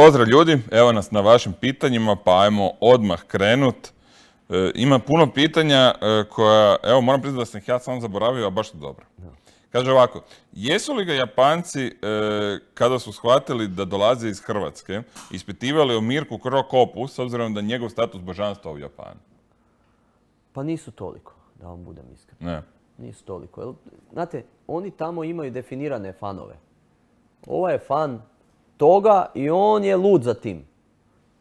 Pozdrav ljudi, evo nas na vašim pitanjima, pa ajmo odmah krenut. E, ima puno pitanja e, koja, evo moram priznati da sam ih ja sam zaboravio, a baš to dobro. Kaže ovako, jesu li ga Japanci e, kada su shvatili da dolaze iz Hrvatske, ispitivali o Mirku Krokopu s obzirom da njegov status božanstva u Japanu? Pa nisu toliko, da vam budem iskren. Ne. Nisu toliko. Znate, oni tamo imaju definirane fanove. Ovo ovaj je fan toga i on je lud za tim.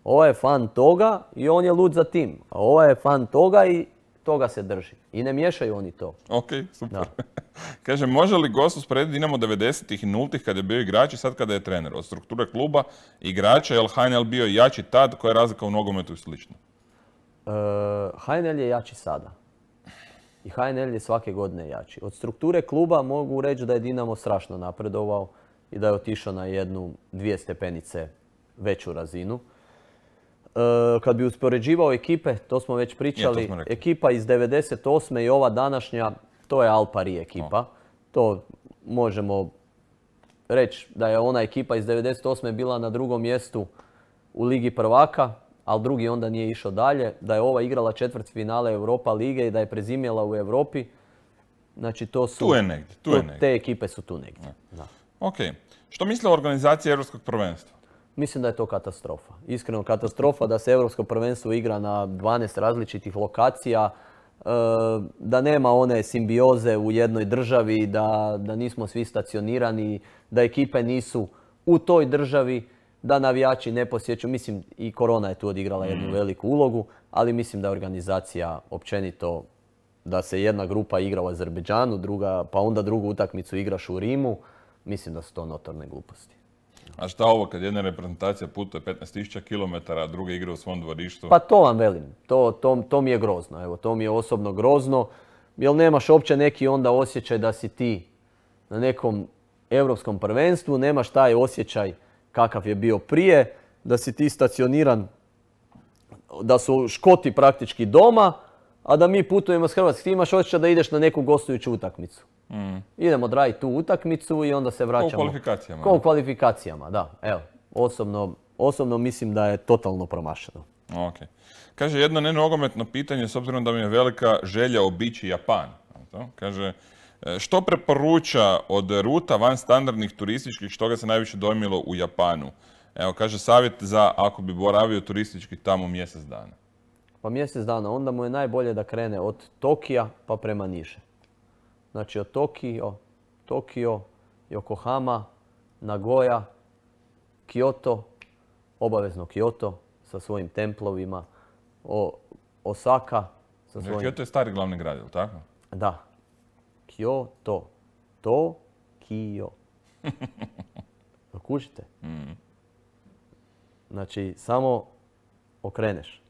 Ovo ovaj je fan toga i on je lud za tim. A ovo ovaj je fan toga i toga se drži. I ne miješaju oni to. Ok, super. Kaže, može li gost usporediti Dinamo 90-ih i 0-ih kada je bio igrač i sad kada je trener? Od strukture kluba, igrača, je li Heinel bio jači tad? Koja je razlika u nogometu i slično? E, Heinel je jači sada. I Heinel je svake godine jači. Od strukture kluba mogu reći da je Dinamo strašno napredovao i da je otišao na jednu dvije stepenice veću razinu. E, kad bi uspoređivao ekipe, to smo već pričali, ekipa iz 98. i ova današnja, to je Alpari ekipa. To možemo reći da je ona ekipa iz 98. bila na drugom mjestu u Ligi prvaka, ali drugi onda nije išao dalje, da je ova igrala četvrt finale Europa lige i da je prezimjela u Europi. Znači to su... Tu je negdje, Te ekipe su tu negdje. Ok. Što misle o organizaciji Europskog prvenstva? Mislim da je to katastrofa. Iskreno katastrofa da se Europsko prvenstvo igra na 12 različitih lokacija, e, da nema one simbioze u jednoj državi, da, nismo svi stacionirani, da ekipe nisu u toj državi, da navijači ne posjeću. Mislim i korona je tu odigrala jednu mm. veliku ulogu, ali mislim da je organizacija općenito da se jedna grupa igra u Azerbeđanu, druga, pa onda drugu utakmicu igraš u Rimu. Mislim da su to notorne gluposti. A šta ovo kad jedna reprezentacija putuje 15.000 km, a druga igra u svom dvorištu? Pa to vam velim, to, to mi je grozno, evo, to mi je osobno grozno, jer nemaš uopće neki onda osjećaj da si ti na nekom europskom prvenstvu, nemaš taj osjećaj kakav je bio prije, da si ti stacioniran, da su Škoti praktički doma, a da mi putujemo s Hrvatske. Ti imaš osjećaj da ideš na neku gostujuću utakmicu. Mm. Idemo odraditi tu utakmicu i onda se vraćamo. Kao u kvalifikacijama. Kao u kvalifikacijama, da. Evo, osobno, osobno mislim da je totalno promašeno. Ok. Kaže, jedno nenogometno pitanje, s obzirom da mi je velika želja obići Japan. Kaže, e, što preporuča od ruta van standardnih turističkih, što ga se najviše dojmilo u Japanu? Evo, kaže, savjet za ako bi boravio turistički tamo mjesec dana pa mjesec dana, onda mu je najbolje da krene od Tokija pa prema Niše. Znači od Tokio, Tokio, Yokohama, Nagoya, Kyoto, obavezno Kyoto sa svojim templovima, Osaka sa znači, svojim... Kyoto je stari glavni grad, ili tako? Da. Kyoto. To, Kio. Dokušite. Mm. Znači, samo okreneš.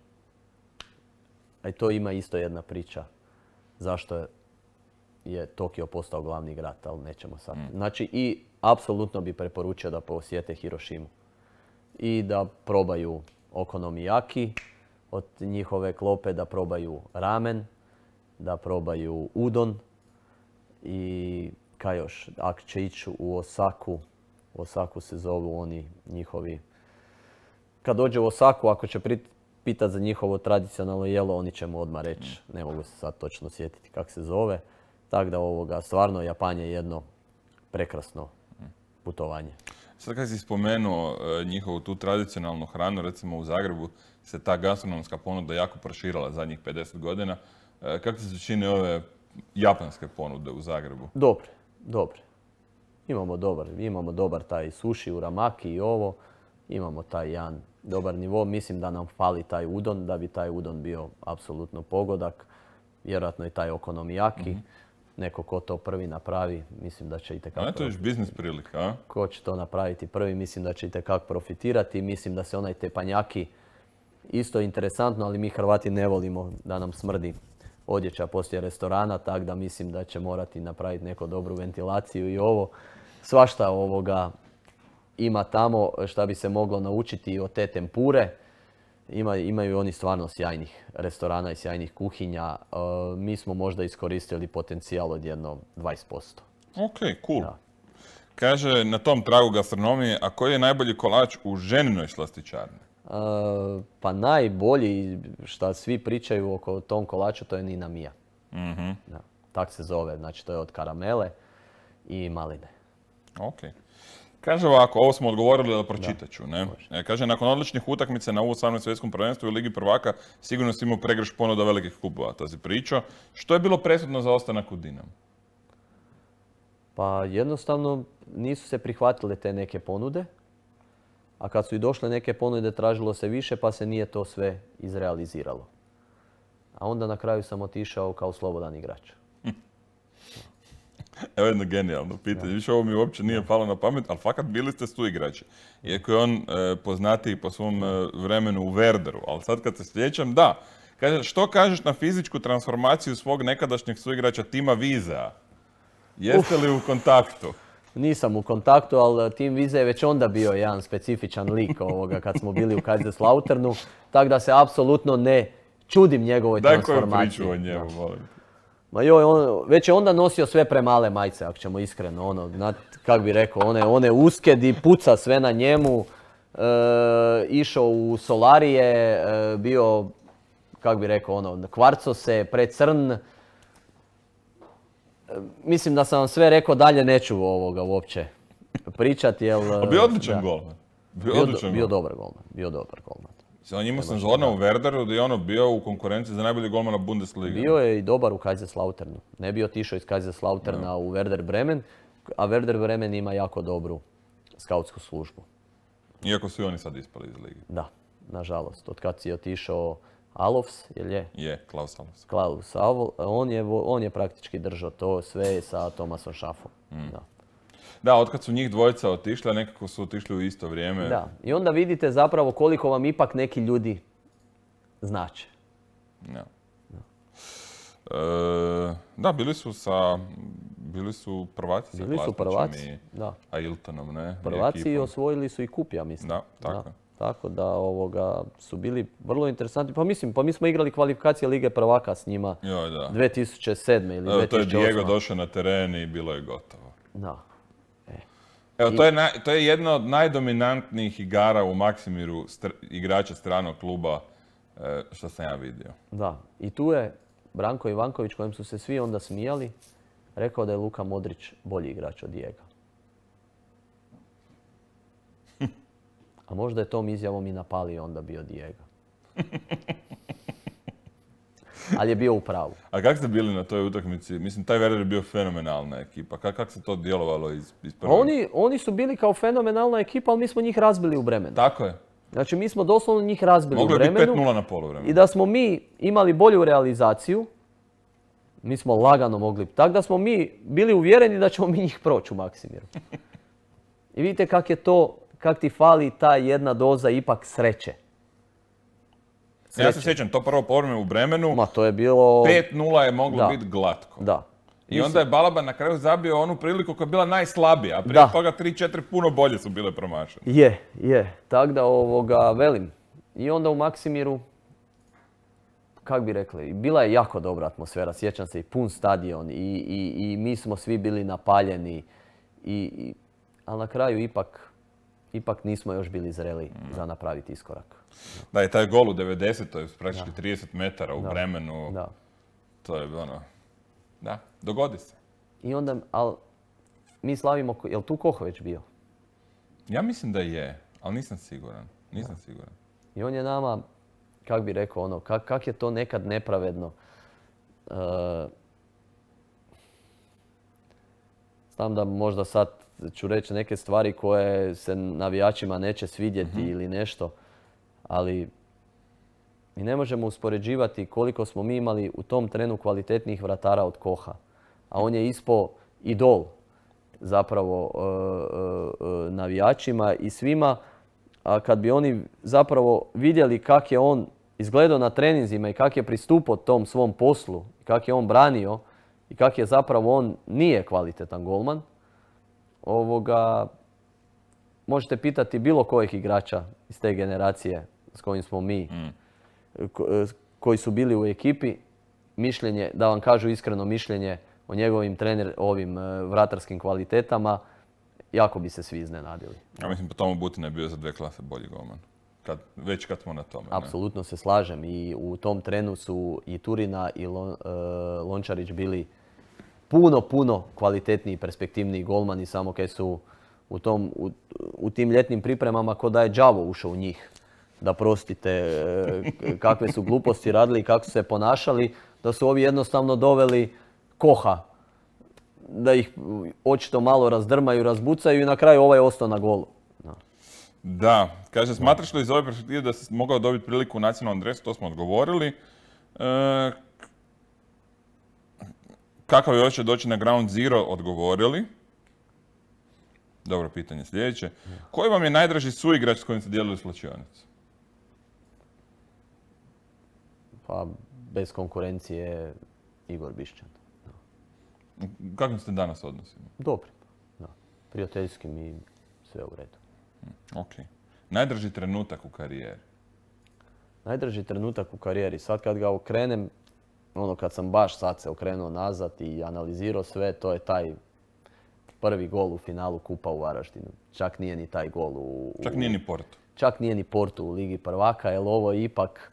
A to ima isto jedna priča zašto je Tokio postao glavni grad, ali nećemo sad. Mm. Znači i apsolutno bih preporučio da posjete Hirošimu i da probaju okonomijaki od njihove klope, da probaju ramen, da probaju udon i kaj još, ako će ići u Osaku, u Osaku se zovu oni njihovi kad dođe u Osaku, ako će pitati za njihovo tradicionalno jelo, oni će mu odmah reći, ne mogu se sad točno sjetiti kako se zove. Tako da ovoga, stvarno Japan je jedno prekrasno putovanje. Sad kad si spomenuo e, njihovu tu tradicionalnu hranu, recimo u Zagrebu se ta gastronomska ponuda jako proširala zadnjih 50 godina. E, kako se čine ove japanske ponude u Zagrebu? Dobre, dobre. Imamo dobar, imamo dobar taj suši, ramaki i ovo imamo taj jedan dobar nivo. Mislim da nam fali taj udon, da bi taj udon bio apsolutno pogodak. Vjerojatno i taj okonomijaki. Mhm. Neko ko to prvi napravi, mislim da će i tekako... A to je još biznis prilika, Ko će to napraviti prvi, mislim da će i tekako profitirati. Mislim da se onaj tepanjaki isto interesantno, ali mi Hrvati ne volimo da nam smrdi odjeća poslije restorana, tako da mislim da će morati napraviti neku dobru ventilaciju i ovo. Svašta ovoga ima tamo šta bi se moglo naučiti od te tempure. Ima, imaju oni stvarno sjajnih restorana i sjajnih kuhinja. E, mi smo možda iskoristili potencijal od jedno 20%. Ok, cool. Kaže na tom tragu gastronomije, a koji je najbolji kolač u ženinoj slastičarni? E, pa najbolji što svi pričaju oko tom kolaču to je Nina Mia. mm tak se zove, znači to je od karamele i maline. Ok. Kaže ovako, ovo smo odgovorili ali pročitat ću. Ne? E, kaže, nakon odličnih utakmice na U18 svjetskom prvenstvu i Ligi prvaka, sigurno si imao pregreš ponuda velikih klubova, to si pričao. Što je bilo presudno za ostanak u Dinamu? Pa jednostavno nisu se prihvatile te neke ponude, a kad su i došle neke ponude tražilo se više pa se nije to sve izrealiziralo. A onda na kraju sam otišao kao slobodan igrač. Evo jedno genijalno pitanje. Više ovo mi uopće nije palo na pamet, ali fakat bili ste suigrači, Iako je on e, poznatiji po svom e, vremenu u Werderu, ali sad kad se sjećam, da. što kažeš na fizičku transformaciju svog nekadašnjeg suigrača Tima Viza? Jeste li u kontaktu? Nisam u kontaktu, ali Tim Vize je već onda bio jedan specifičan lik ovoga kad smo bili u Kaiserslauternu, tako da se apsolutno ne čudim njegovoj transformaciji. Daj koju priču o njemu, volim. Ma joj, on, već je onda nosio sve premale majice, ako ćemo iskreno, ono, nad, kak bi rekao, one, one uske di puca sve na njemu, e, išao u solarije, e, bio, kak bi rekao, ono, kvarco se, precrn. E, mislim da sam vam sve rekao, dalje neću ovoga uopće pričati, jel... A bio odličan golman. Bio, odličan bio, dobar golman, bio dobar golman on njima sam zorna u Werderu da je ono bio u konkurenciji za najbolji na Bundesliga. Bio je i dobar u Kaiserslauternu. Ne bio otišao iz Kaiserslauterna u Werder Bremen, a Werder Bremen ima jako dobru skautsku službu. Iako su i oni sad ispali iz ligi. Da, nažalost. Od kad si otišao Alofs, jel je? Je, Klaus Alofs. Klaus on je, on je praktički držao to sve sa Tomasom Šafom. Mm. Da. Da, otkad su njih dvojica otišla, nekako su otišli u isto vrijeme. Da, i onda vidite zapravo koliko vam ipak neki ljudi znače. E, da, bili su sa, bili su prvaci sa prvaci, da. ne? Prvaci i osvojili su i kup, ja mislim. Da, tako. Da, tako da ovoga, su bili vrlo interesanti. Pa mislim, pa mi smo igrali kvalifikacije Lige prvaka s njima. 2007. ili 2008. To je Diego došao na teren i bilo je gotovo. Da. Evo, to je, to je jedna od najdominantnijih igara u Maksimiru str, igrača stranog kluba e, što sam ja vidio. Da, i tu je Branko Ivanković kojem su se svi onda smijali rekao da je Luka Modrić bolji igrač od Dijega. A možda je tom izjavom i napali onda bio Diego. ali je bio u pravu. A kako ste bili na toj utakmici? Mislim, taj Werder je bio fenomenalna ekipa. Kako se to djelovalo iz, iz Oni, oni su bili kao fenomenalna ekipa, ali mi smo njih razbili u vremenu. Tako je. Znači, mi smo doslovno njih razbili u vremenu. Mogli 5-0 na polu I da smo mi imali bolju realizaciju, mi smo lagano mogli. Tako da smo mi bili uvjereni da ćemo mi njih proći u Maksimiru. I vidite kak je to, kak ti fali ta jedna doza ipak sreće. Ja se sjećam, to prvo povrme u Bremenu. Ma to je bilo... 5-0 je moglo biti glatko. Da. I onda je Balaban na kraju zabio onu priliku koja je bila najslabija, a prije da. toga 3-4 puno bolje su bile promašene. Je, je. Tako da ovoga, velim. I onda u Maksimiru, kak bi rekli, bila je jako dobra atmosfera, sjećam se i pun stadion i, mi smo svi bili napaljeni. i ali na kraju ipak ipak nismo još bili zreli za napraviti iskorak. Da, i taj gol u 90. to je praktički 30 metara u vremenu. To je ono... Da, dogodi se. I onda, ali mi slavimo, je li tu već bio? Ja mislim da je, ali nisam siguran. Nisam siguran. I on je nama, kak bi rekao, ono, kak, je to nekad nepravedno. Eh, znam da možda sad ću reći neke stvari koje se navijačima neće svidjeti mhm. ili nešto, ali mi ne možemo uspoređivati koliko smo mi imali u tom trenu kvalitetnih vratara od Koha. A on je ispo idol zapravo e, e, e, navijačima i svima. A kad bi oni zapravo vidjeli kak je on izgledao na treninzima i kak je pristupao tom svom poslu, kak je on branio i kak je zapravo on nije kvalitetan golman, ovoga, možete pitati bilo kojih igrača iz te generacije s kojim smo mi, mm. eh, koji su bili u ekipi, mišljenje, da vam kažu iskreno mišljenje o njegovim trener, ovim eh, vratarskim kvalitetama, jako bi se svi iznenadili. Ja mislim, po tomu Butina je bio za dve klase bolji golman. Kad, već kad smo na tome. Apsolutno se slažem i u tom trenu su i Turina i eh, Lončarić bili puno, puno kvalitetniji i perspektivniji golmani, samo kad su u, tim ljetnim pripremama ko da je đavo ušao u njih. Da prostite eh, kakve su gluposti radili i kako su se ponašali, da su ovi jednostavno doveli koha da ih eh, očito malo razdrmaju, razbucaju i na kraju ovaj ostao na golu. Da, kaže, smatraš li iz ove perspektive da si mogao dobiti priliku u nacionalnom dresu, to smo odgovorili. Eh, Kakav je hoće doći na ground zero odgovorili. Dobro pitanje sljedeće. Koji vam je najdraži suigrač s kojim ste dijelili slačionicu? Pa bez konkurencije Igor Bišćan. kakvim ste danas odnosima? dobri da. Prijateljskim i sve u redu. Hm, ok. Najdraži trenutak u karijeri? Najdraži trenutak u karijeri. Sad kad ga okrenem, ono kad sam baš sad se okrenuo nazad i analizirao sve, to je taj prvi gol u finalu Kupa u Varaždinu. Čak nije ni taj gol u... Čak nije ni portu. Čak nije ni portu u Ligi prvaka, jer ovo je ipak,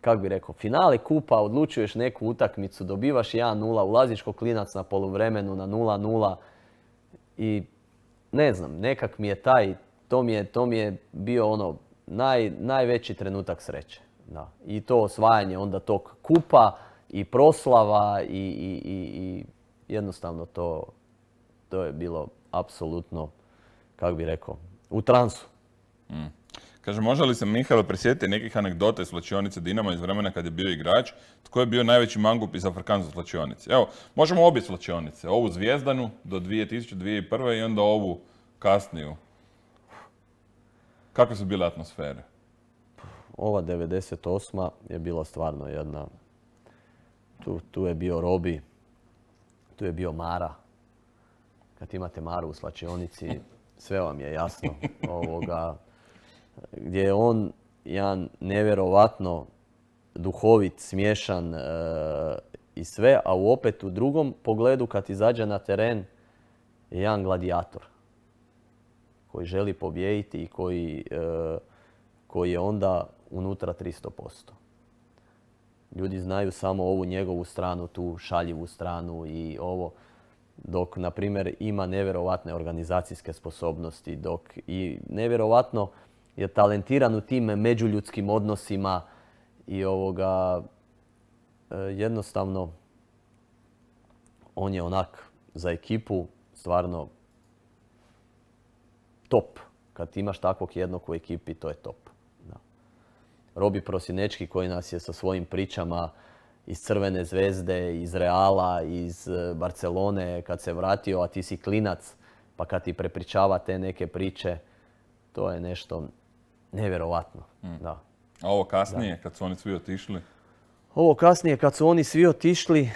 kako bi rekao, finale Kupa, odlučuješ neku utakmicu, dobivaš 1-0, ulaziš ko klinac na poluvremenu na 0-0 i ne znam, nekak mi je taj, to mi je, to mi je bio ono naj, najveći trenutak sreće. Da. I to osvajanje onda tog kupa i proslava i, i, i, i jednostavno to, to je bilo apsolutno, kako bi rekao, u transu. Mm. Kaže, može li se Mihajlo prisjetiti nekih anegdota iz slačionice Dinama iz vremena kad je bio igrač? Tko je bio najveći mangup iz Afrikanske slačionice? Evo, možemo obje slačionice. Ovu Zvijezdanu do 2001. i onda ovu kasniju. Kakve su bile atmosfere? ova 98. je bila stvarno jedna, tu, tu je bio Robi, tu je bio Mara. Kad imate Maru u slačionici, sve vam je jasno. Ovoga, gdje je on jedan nevjerovatno duhovit, smješan e, i sve, a u opet u drugom pogledu kad izađe na teren je jedan gladijator koji želi pobijediti i koji, e, koji je onda unutra 300%. Ljudi znaju samo ovu njegovu stranu, tu šaljivu stranu i ovo. Dok, na primjer, ima nevjerovatne organizacijske sposobnosti, dok i nevjerovatno je talentiran u tim međuljudskim odnosima i ovoga, e, jednostavno, on je onak za ekipu stvarno top. Kad imaš takvog jednog u ekipi, to je top. Robi Prosinečki koji nas je sa svojim pričama iz Crvene zvezde, iz Reala, iz e, Barcelone kad se vratio, a ti si klinac, pa kad ti prepričava te neke priče, to je nešto nevjerovatno. Mm. Da. A ovo kasnije, kad su oni svi otišli? Ovo kasnije, kad su oni svi otišli,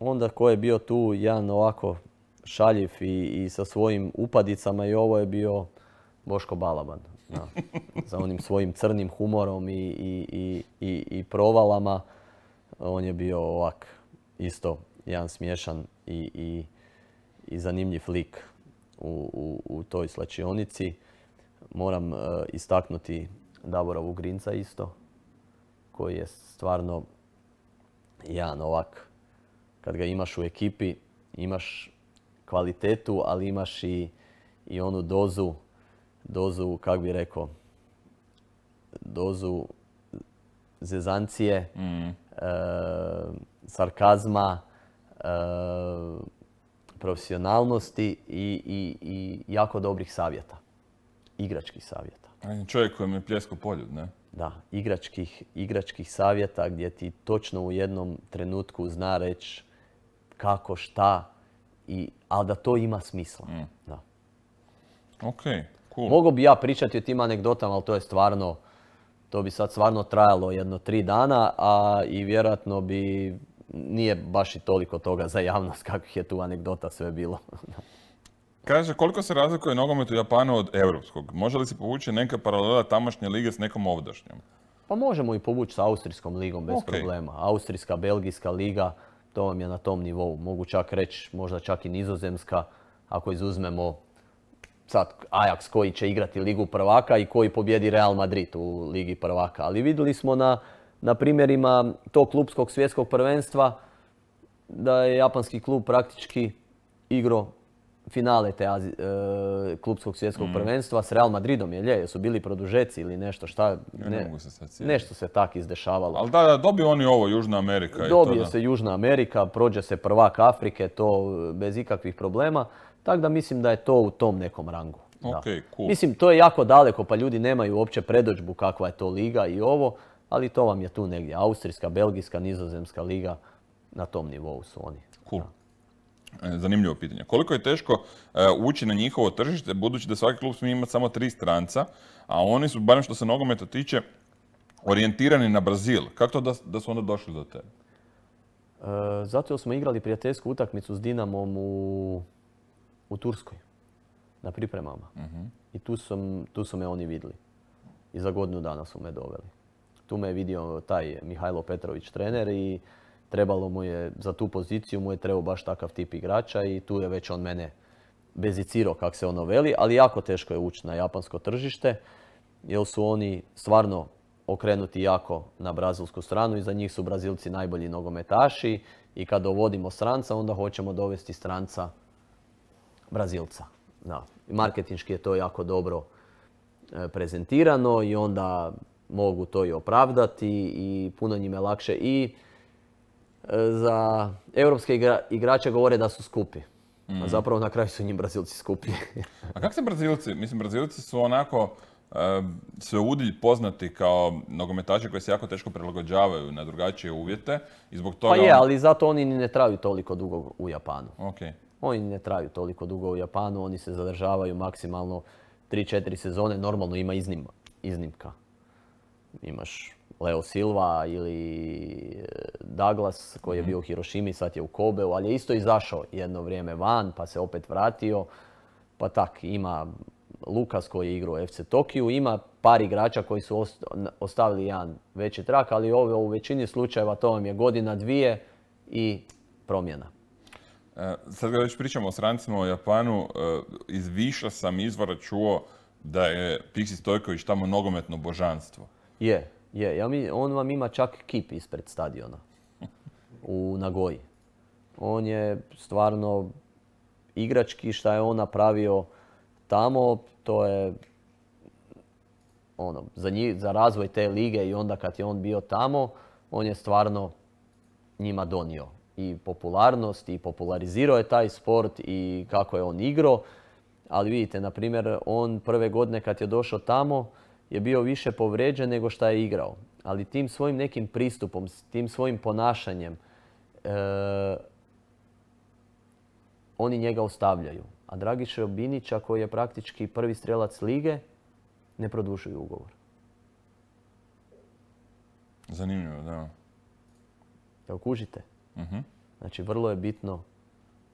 onda ko je bio tu jedan ovako šaljiv i, i sa svojim upadicama i ovo je bio Boško Balaban sa onim svojim crnim humorom i, i, i, i provalama. On je bio ovak isto jedan smiješan i, zanimljiv lik u, u, u toj slačionici. Moram e, istaknuti Davora Grinca isto, koji je stvarno jedan ovak, kad ga imaš u ekipi, imaš kvalitetu, ali imaš i, i onu dozu dozu, kako bi rekao, dozu zezancije, mm. eh, sarkazma, eh, profesionalnosti i, jako dobrih savjeta. Igračkih savjeta. Čovjek kojem je pljesko poljud, ne? Da, igračkih, savjeta gdje ti točno u jednom trenutku zna reći kako, šta, i, ali da to ima smisla. Mm. Da. Ok. Cool. Mogao bi ja pričati o tim anegdotama, ali to je stvarno, to bi sad stvarno trajalo jedno tri dana, a i vjerojatno bi nije baš i toliko toga za javnost kakvih je tu anegdota sve bilo. Kaže, koliko se razlikuje nogomet u Japanu od europskog? Može li se povući neka paralela tamošnje lige s nekom ovdašnjom? Pa možemo i povući s Austrijskom ligom bez problema. Austrijska, Belgijska liga, to vam je na tom nivou. Mogu čak reći, možda čak i nizozemska, ako izuzmemo sad Ajax koji će igrati Ligu prvaka i koji pobjedi Real Madrid u Ligi prvaka. Ali vidjeli smo na, na primjerima tog klubskog svjetskog prvenstva da je japanski klub praktički igro finale te Azi, e, klubskog svjetskog mhm. prvenstva s Real Madridom, je jesu su bili produžeci ili nešto šta? Ne, mogu se sad Nešto se tak izdešavalo. Ali da, da, oni ovo, Južna Amerika. Dobije i to, se Južna Amerika, prođe se prvak Afrike, to bez ikakvih problema. Tako da mislim da je to u tom nekom rangu. Okay, Cool. Mislim, to je jako daleko, pa ljudi nemaju uopće predođbu kakva je to liga i ovo, ali to vam je tu negdje. Austrijska, Belgijska, Nizozemska liga, na tom nivou su oni. Cool. E, zanimljivo pitanje. Koliko je teško e, ući na njihovo tržište, budući da svaki klub smije imati samo tri stranca, a oni su, barem što se nogometa tiče, orijentirani na Brazil. Kako to da, su onda došli do tebe? E, zato smo igrali prijateljsku utakmicu s Dinamom u u Turskoj na pripremama. Mhm. I tu su, me oni vidjeli. I za godinu dana su me doveli. Tu me je vidio taj Mihajlo Petrović trener i trebalo mu je, za tu poziciju mu je trebao baš takav tip igrača i tu je već on mene bezicirao kak se ono veli, ali jako teško je ući na japansko tržište jer su oni stvarno okrenuti jako na brazilsku stranu i za njih su Brazilci najbolji nogometaši i kad dovodimo stranca onda hoćemo dovesti stranca Brazilca. Da. Marketinški je to jako dobro e, prezentirano i onda mogu to i opravdati i puno njime lakše i e, za europske igrače govore da su skupi. A mm. zapravo na kraju su njim Brazilci skupi. A kak se Brazilci, mislim Brazilci su onako sveudilj sve poznati kao nogometači koji se jako teško prilagođavaju na drugačije uvjete i zbog pa toga... Pa je, ali zato oni ne traju toliko dugo u Japanu. Oni ne traju toliko dugo u Japanu, oni se zadržavaju maksimalno 3-4 sezone, normalno ima iznimka. Imaš Leo Silva ili e, Douglas koji je mhm. bio u Hirošimi, sad je u Kobeu, ali je isto izašao jedno vrijeme van pa se opet vratio. Pa tak, ima Lukas koji je igrao u FC Tokiju, ima par igrača koji su ostavili jedan veći trak, ali u većini slučajeva to vam je godina, dvije i promjena. E, sad kad već pričamo o strancima u Japanu, e, iz Viša sam izvora čuo da je Pixi Stojković tamo nogometno božanstvo. Je, je. on vam ima čak kip ispred stadiona u Nagoji. On je stvarno igrački šta je on napravio tamo, to je ono, za, za razvoj te lige i onda kad je on bio tamo, on je stvarno njima donio i popularnost i popularizirao je taj sport i kako je on igrao. Ali vidite, na primjer, on prve godine kad je došao tamo je bio više povrijeđen nego što je igrao. Ali tim svojim nekim pristupom, tim svojim ponašanjem, e, oni njega ostavljaju. A Dragiša Binića koji je praktički prvi strelac lige, ne produžuju ugovor. Zanimljivo, da. Jel kužite? Mhm. Znači, vrlo je bitno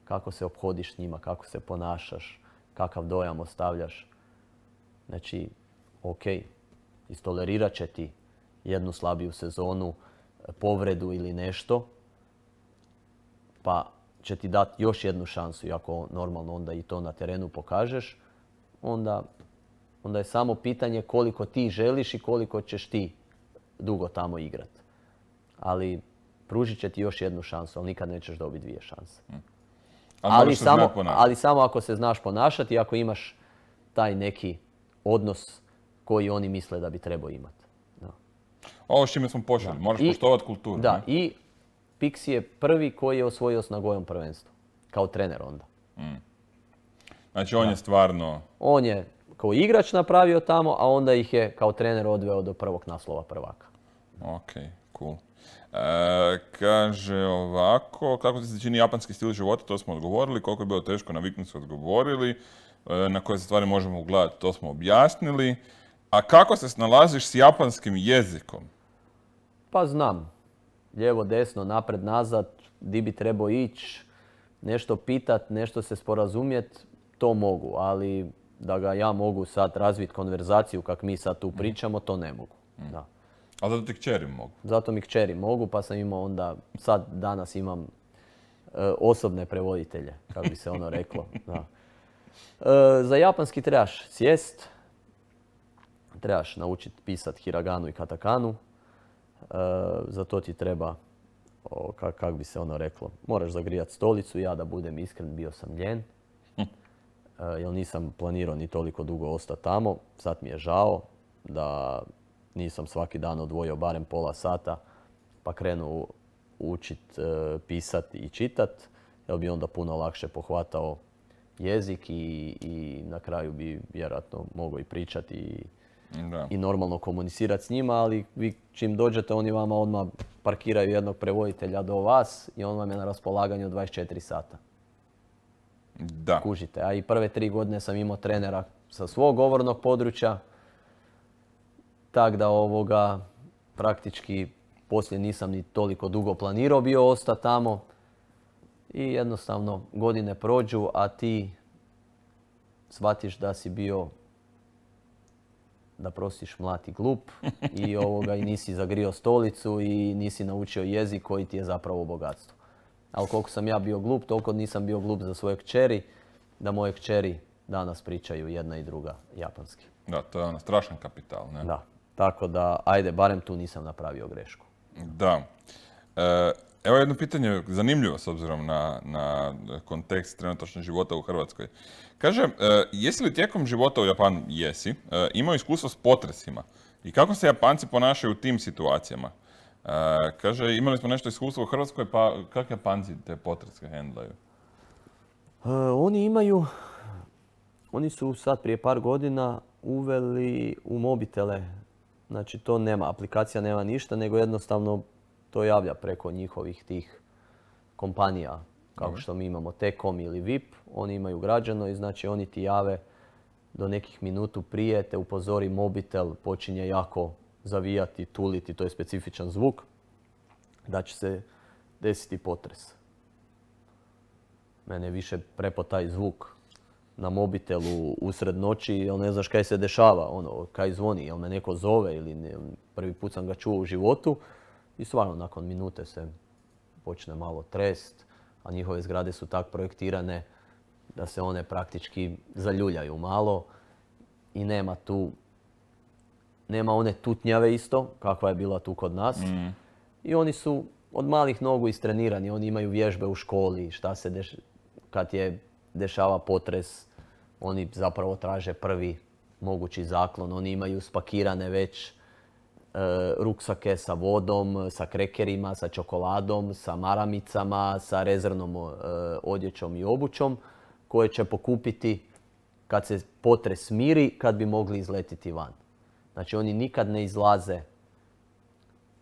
kako se obhodiš s njima, kako se ponašaš, kakav dojam ostavljaš. Znači, ok, istolerirat će ti jednu slabiju sezonu, povredu ili nešto, pa će ti dati još jednu šansu, i ako normalno onda i to na terenu pokažeš, onda, onda je samo pitanje koliko ti želiš i koliko ćeš ti dugo tamo igrati. Ali pružit će ti još jednu šansu, ali nikad nećeš dobiti dvije šanse. Mm. Ali, samo, ali samo ako se znaš ponašati, ako imaš taj neki odnos koji oni misle da bi trebao imati. Da. Ovo s čime smo počeli, moraš poštovati kulturu. Da, i Pixi je prvi koji je osvojio s Nagojom prvenstvo. Kao trener onda. Mm. Znači on je stvarno... On je kao igrač napravio tamo, a onda ih je kao trener odveo do prvog naslova prvaka. Ok, cool. E, kaže ovako, kako ti se čini japanski stil života, to smo odgovorili, koliko je bilo teško naviknuti su odgovorili, e, na koje se stvari možemo ugledati, to smo objasnili. A kako se snalaziš s japanskim jezikom? Pa znam. Lijevo, desno, napred, nazad, di bi trebao ići, nešto pitat, nešto se sporazumjet, to mogu, ali da ga ja mogu sad razviti konverzaciju kak mi sad tu mhm. pričamo, to ne mogu. Mhm. Da. A zato ti kćeri mogu? Zato mi kćeri mogu, pa sam imao onda, sad danas imam e, osobne prevoditelje, kako bi se ono reklo. E, za japanski trebaš sjest, trebaš naučiti pisati hiraganu i katakanu. E, za to ti treba, kako kak bi se ono reklo, moraš zagrijati stolicu. Ja da budem iskren, bio sam ljen. Hm. E, Jer nisam planirao ni toliko dugo ostati tamo. Sad mi je žao da nisam svaki dan odvojio barem pola sata pa krenuo učit, e, pisat i čitat, jel bi onda puno lakše pohvatao jezik i, na kraju bi vjerojatno mogao i pričati i, normalno komunicirati s njima, ali vi čim dođete oni vama odmah parkiraju jednog prevoditelja do vas i on vam je na raspolaganju 24 sata. Da. Kužite, a i prve tri godine sam imao trenera sa svog govornog područja tak da ovoga praktički poslije nisam ni toliko dugo planirao bio ostati tamo. I jednostavno godine prođu, a ti shvatiš da si bio da prosiš mlati glup i ovoga i nisi zagrio stolicu i nisi naučio jezik koji ti je zapravo bogatstvo. Ali koliko sam ja bio glup, toliko nisam bio glup za svoje kćeri, da moje kćeri danas pričaju jedna i druga japanski. Da, to je ono strašan kapital, ne? Da. Tako da, ajde, barem tu nisam napravio grešku. Da. E, evo jedno pitanje zanimljivo s obzirom na, kontekst trenutačnog života u Hrvatskoj. Kaže, e, jesi li tijekom života u Japanu? Jesi. E, imao iskustvo s potresima. I kako se Japanci ponašaju u tim situacijama? Kaže, imali smo nešto iskustvo u Hrvatskoj, pa kako Japanci te potreske hendlaju? oni imaju, oni su sad prije par godina uveli u mobitele Znači to nema, aplikacija nema ništa, nego jednostavno to javlja preko njihovih tih kompanija. Kao mhm. što mi imamo Tekom ili VIP, oni imaju građano i znači oni ti jave do nekih minutu prije, te upozori mobitel, počinje jako zavijati, tuliti, to je specifičan zvuk, da će se desiti potres. Mene više prepo taj zvuk na mobitelu usred noći, jel ne znaš kaj se dešava, ono, kaj zvoni, jel me neko zove ili prvi put sam ga čuo u životu i stvarno nakon minute se počne malo trest, a njihove zgrade su tak projektirane da se one praktički zaljuljaju malo i nema tu, nema one tutnjave isto, kakva je bila tu kod nas. Mm. I oni su od malih nogu istrenirani, oni imaju vježbe u školi, šta se deš... kad je dešava potres, oni zapravo traže prvi mogući zaklon. Oni imaju spakirane već e, ruksake sa vodom, sa krekerima, sa čokoladom, sa maramicama, sa rezervnom e, odjećom i obućom koje će pokupiti kad se potres smiri, kad bi mogli izletiti van. Znači oni nikad ne izlaze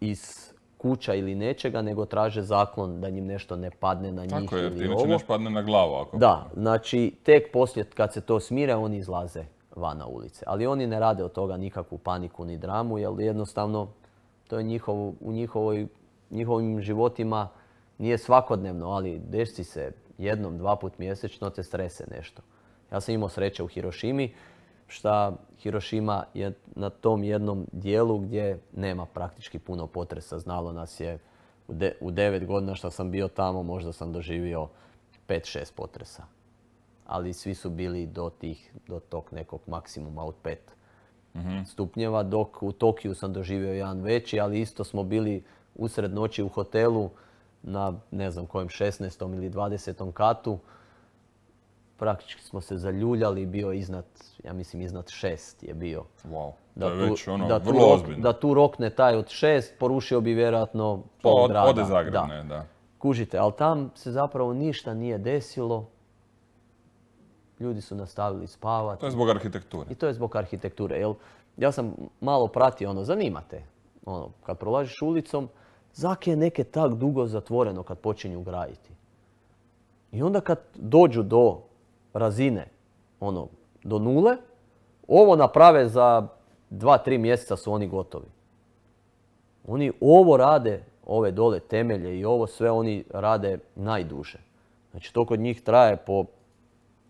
iz kuća ili nečega, nego traže zaklon da njim nešto ne padne na njih Tako je, nešto padne na glavu. Ako da, znači tek poslije kad se to smire, oni izlaze van na ulice. Ali oni ne rade od toga nikakvu paniku ni dramu, jer jednostavno to je u njihovoj, njihovim životima nije svakodnevno, ali desi se jednom, dva put mjesečno te strese nešto. Ja sam imao sreće u Hirošimi, šta Hiroshima je na tom jednom dijelu gdje nema praktički puno potresa. Znalo nas je u, devet godina što sam bio tamo, možda sam doživio 5-6 potresa. Ali svi su bili do, tog nekog maksimuma od pet mhm. stupnjeva, dok u Tokiju sam doživio jedan veći, ali isto smo bili usred noći u hotelu na ne znam kojem 16. ili 20. katu praktički smo se zaljuljali, bio iznad, ja mislim iznad šest je bio. Wow, da, je tu, već ono, da vrlo Da tu rokne taj od šest, porušio bi vjerojatno pa, od, Ode Zagrebne, da. Kužite, ali tam se zapravo ništa nije desilo. Ljudi su nastavili spavati. To je zbog arhitekture. I to je zbog arhitekture, jel? Ja sam malo pratio, ono, zanimate. Ono, kad prolažiš ulicom, zak je neke tak dugo zatvoreno kad počinju graditi. I onda kad dođu do razine ono, do nule, ovo naprave za dva, tri mjeseca su oni gotovi. Oni ovo rade, ove dole temelje i ovo sve oni rade najduže. Znači to kod njih traje po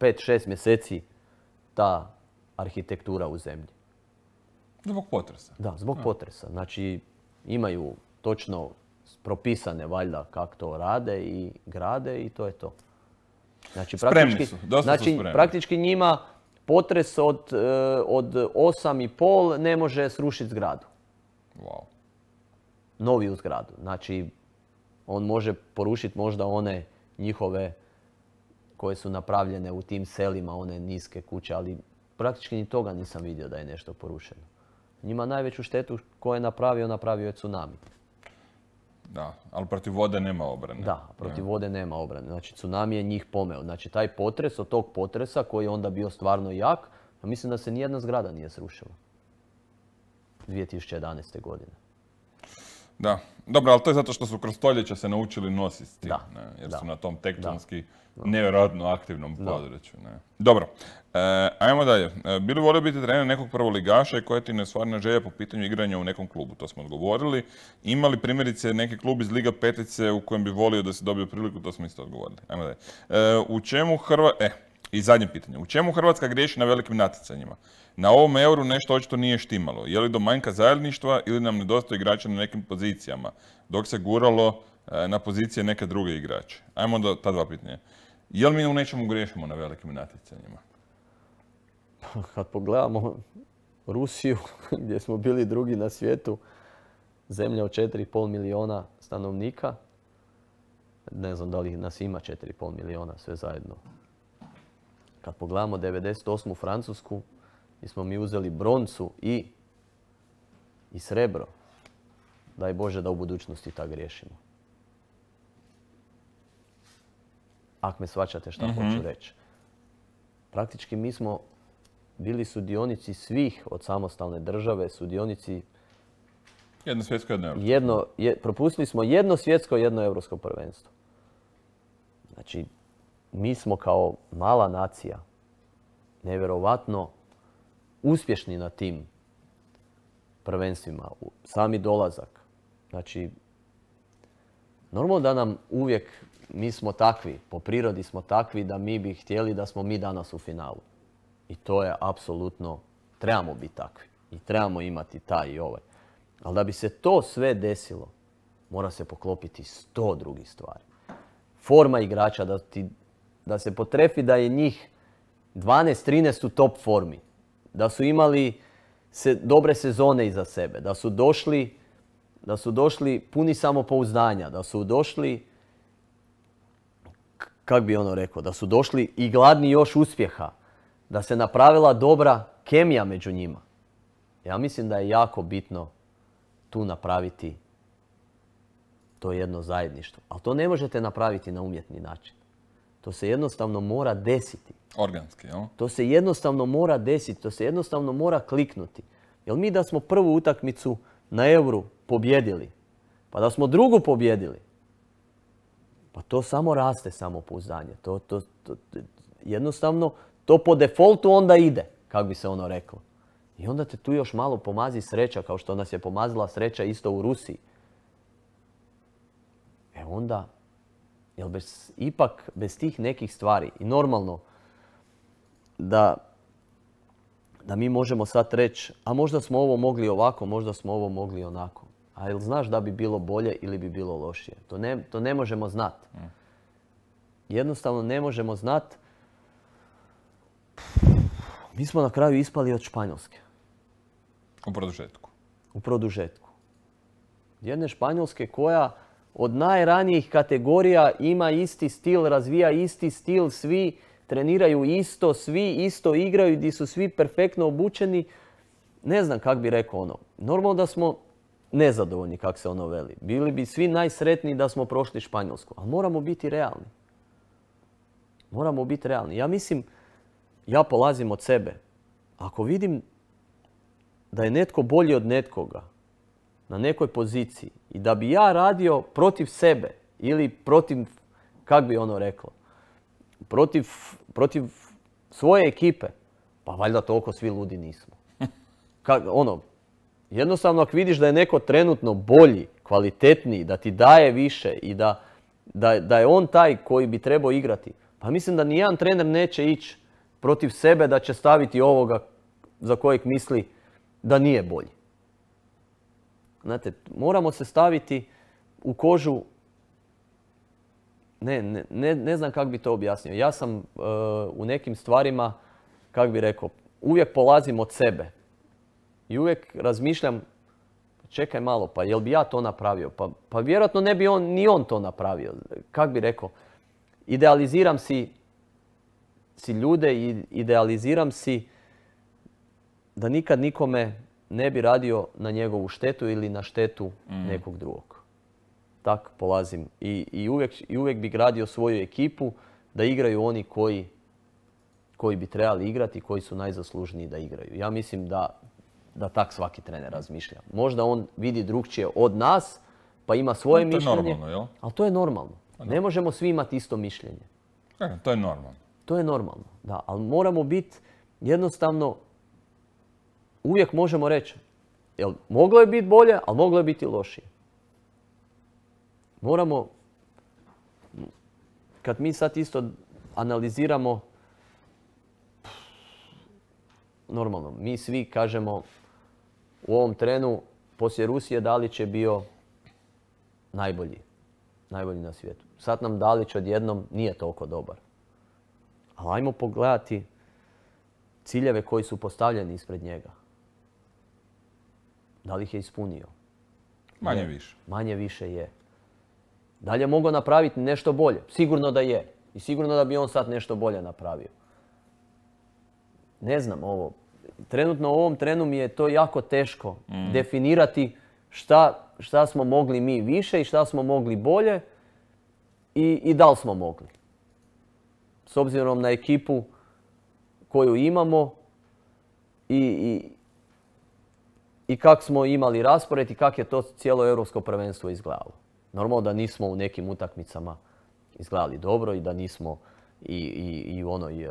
5 šest mjeseci ta arhitektura u zemlji. Zbog potresa. Da, zbog potresa. Znači imaju točno propisane valjda kako to rade i grade i to je to. Znači, praktički, su. znači, praktički njima potres od, eh, od pol ne može srušiti zgradu. Wow. Noviju zgradu. Znači, on može porušiti možda one njihove koje su napravljene u tim selima, one niske kuće, ali praktički ni toga nisam vidio da je nešto porušeno. Njima najveću štetu koje je napravio, napravio je tsunami. Da, ali protiv vode nema obrane. Da, protiv vode nema obrane. Znači, tsunami je njih pomeo. Znači, taj potres od tog potresa koji je onda bio stvarno jak, pa mislim da se nijedna zgrada nije srušila. 2011. godine. Da. Dobro, ali to je zato što su kroz stoljeća se naučili nositi s Ne? jer su na tom tektonski nevjerojatno aktivnom području. Ne? Dobro, e, ajmo dalje. E, bili volio biti trener nekog prvoligaša i koja ti nesvarna želja po pitanju igranja u nekom klubu, to smo odgovorili. Imali primjerice neki klub iz Liga Petice u kojem bi volio da se dobio priliku, to smo isto odgovorili. Ajmo dalje. E, u čemu Hrva... E, i zadnje pitanje. U čemu Hrvatska griješi na velikim natjecanjima? Na ovom euru nešto očito nije štimalo. Je li do manjka zajedništva ili nam nedostaje igrača na nekim pozicijama? Dok se guralo e, na pozicije neke druge igrače. Ajmo do ta dva pitanja. Je li mi u nečemu griješimo na velikim natjecanjima? Pa, kad pogledamo Rusiju, gdje smo bili drugi na svijetu, zemlja od 4,5 miliona stanovnika, ne znam da li nas ima 4,5 miliona sve zajedno, kad pogledamo 98. Francusku, mi smo mi uzeli broncu i, i srebro. Daj Bože da u budućnosti tako riješimo. Ako me svačate šta mm-hmm. hoću reći. Praktički mi smo bili sudionici svih od samostalne države, sudionici... Jedno svjetsko, jedno evropsko. propustili smo jedno svjetsko, jedno europsko prvenstvo. Znači, mi smo kao mala nacija nevjerovatno uspješni na tim prvenstvima. Sami dolazak. Znači, normalno da nam uvijek, mi smo takvi, po prirodi smo takvi da mi bi htjeli da smo mi danas u finalu. I to je apsolutno, trebamo biti takvi. I trebamo imati taj i ovaj. Ali da bi se to sve desilo, mora se poklopiti sto drugih stvari. Forma igrača da ti da se potrefi da je njih 12-13 u top formi. Da su imali dobre sezone iza sebe, da su došli da su došli puni samopouzdanja, da su došli, kak bi ono rekao, da su došli i gladni još uspjeha, da se napravila dobra kemija među njima. Ja mislim da je jako bitno tu napraviti to jedno zajedništvo. Ali to ne možete napraviti na umjetni način. To se jednostavno mora desiti. Organski, jel? To se jednostavno mora desiti, to se jednostavno mora kliknuti. Jel mi da smo prvu utakmicu na euru pobjedili, pa da smo drugu pobjedili, pa to samo raste samopouzdanje. To, jednostavno, to po defoltu onda ide, kako bi se ono reklo. I onda te tu još malo pomazi sreća, kao što nas je pomazila sreća isto u Rusiji. E onda, jer ipak bez tih nekih stvari i normalno da, da mi možemo sad reći a možda smo ovo mogli ovako, možda smo ovo mogli onako. A jel znaš da bi bilo bolje ili bi bilo lošije? To ne, to ne možemo znat. Mm. Jednostavno ne možemo znat. Mi smo na kraju ispali od Španjolske. U produžetku. U produžetku. Jedne Španjolske koja od najranijih kategorija ima isti stil, razvija isti stil, svi treniraju isto, svi isto igraju gdje su svi perfektno obučeni. Ne znam kak bi rekao ono. Normalno da smo nezadovoljni kak se ono veli. Bili bi svi najsretniji da smo prošli Španjolsku. Ali moramo biti realni. Moramo biti realni. Ja mislim, ja polazim od sebe. Ako vidim da je netko bolji od netkoga, na nekoj poziciji i da bi ja radio protiv sebe ili protiv, kak bi ono rekao, protiv, svoje ekipe, pa valjda toliko svi ludi nismo. ono, jednostavno ako vidiš da je neko trenutno bolji, kvalitetniji, da ti daje više i da, da je on taj koji bi trebao igrati, pa mislim da nijedan trener neće ići protiv sebe da će staviti ovoga za kojeg misli da nije bolji. Znate, moramo se staviti u kožu, ne, ne, ne, ne znam kako bi to objasnio. Ja sam e, u nekim stvarima, kako bi rekao, uvijek polazim od sebe. I uvijek razmišljam, čekaj malo, pa jel bi ja to napravio? Pa, pa vjerojatno ne bi on, ni on to napravio. Kak bi rekao, idealiziram si, si ljude i idealiziram si da nikad nikome ne bi radio na njegovu štetu ili na štetu mhm. nekog drugog. Tak polazim. I, uvijek, I uvijek bi gradio svoju ekipu da igraju oni koji, bi trebali igrati i koji su najzaslužniji da igraju. Ja mislim da, da tak svaki trener razmišlja. Možda on vidi drugčije od nas pa ima svoje mišljenje. To je normalno, Ali to je normalno. Pa ne možemo svi imati isto mišljenje. E, to je normalno. To je normalno, da. Ali moramo biti jednostavno uvijek možemo reći, jel moglo je biti bolje, ali moglo je biti lošije. Moramo, kad mi sad isto analiziramo, normalno, mi svi kažemo u ovom trenu poslije Rusije Dalić je bio najbolji, najbolji na svijetu. Sad nam Dalić odjednom nije toliko dobar. Ali ajmo pogledati ciljeve koji su postavljeni ispred njega. Da li ih je ispunio? Manje više. Manje više je. Da li je mogao napraviti nešto bolje? Sigurno da je. I sigurno da bi on sad nešto bolje napravio. Ne znam ovo. Trenutno u ovom trenu mi je to jako teško mm. definirati šta, šta smo mogli mi više i šta smo mogli bolje i, i da li smo mogli. S obzirom na ekipu koju imamo i, i i kak smo imali raspored i kak je to cijelo europsko prvenstvo izgledalo. Normalno da nismo u nekim utakmicama izgledali dobro i da nismo i, u onoj e,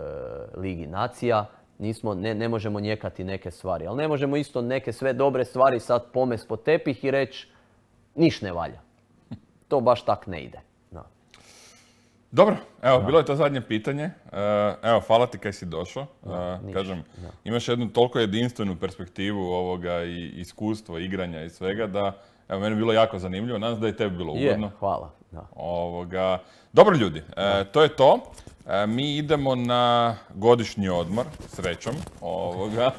Ligi nacija, nismo, ne, ne možemo njekati neke stvari. Ali ne možemo isto neke sve dobre stvari sad pomest po tepih i reći niš ne valja. To baš tak ne ide. Dobro, evo, bilo je to zadnje pitanje. Eh, evo, hvala ti kaj si došao. Eh, kažem, imaš jednu toliko jedinstvenu perspektivu ovoga i iskustvo, igranja i svega da, evo, meni je bilo jako zanimljivo. Nadam se da je tebi bilo ugodno. Je, hvala. Ovoga. Dobro ljudi, eh, to je to. mi idemo na godišnji odmor, srećom, ovoga.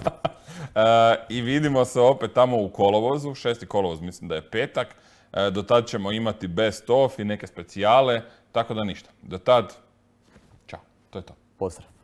I vidimo se opet tamo u kolovozu, šesti kolovoz mislim da je petak. Do tad ćemo imati best of i neke specijale tako da ništa. Do tad, čao, to je to. Pozdrav.